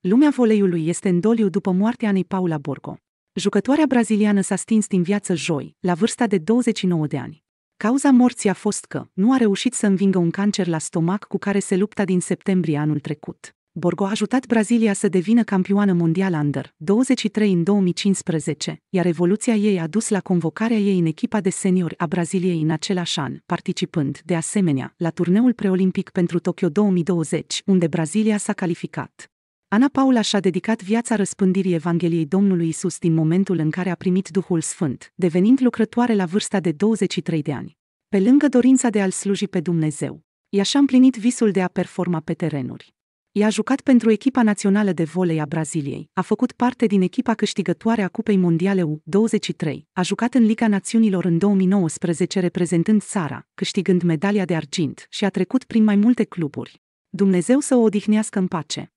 Lumea voleiului este în doliu după moartea Anei Paula Borgo. Jucătoarea braziliană s-a stins din viață joi, la vârsta de 29 de ani. Cauza morții a fost că nu a reușit să învingă un cancer la stomac cu care se lupta din septembrie anul trecut. Borgo a ajutat Brazilia să devină campioană mondială under 23 în 2015, iar evoluția ei a dus la convocarea ei în echipa de seniori a Braziliei în același an, participând, de asemenea, la turneul preolimpic pentru Tokyo 2020, unde Brazilia s-a calificat. Ana Paula și-a dedicat viața răspândirii Evangheliei Domnului Isus din momentul în care a primit Duhul Sfânt, devenind lucrătoare la vârsta de 23 de ani. Pe lângă dorința de a-L sluji pe Dumnezeu, ea și-a împlinit visul de a performa pe terenuri. Ea a jucat pentru echipa națională de volei a Braziliei, a făcut parte din echipa câștigătoare a Cupei Mondiale U23, a jucat în Liga Națiunilor în 2019 reprezentând țara, câștigând medalia de argint și a trecut prin mai multe cluburi. Dumnezeu să o odihnească în pace!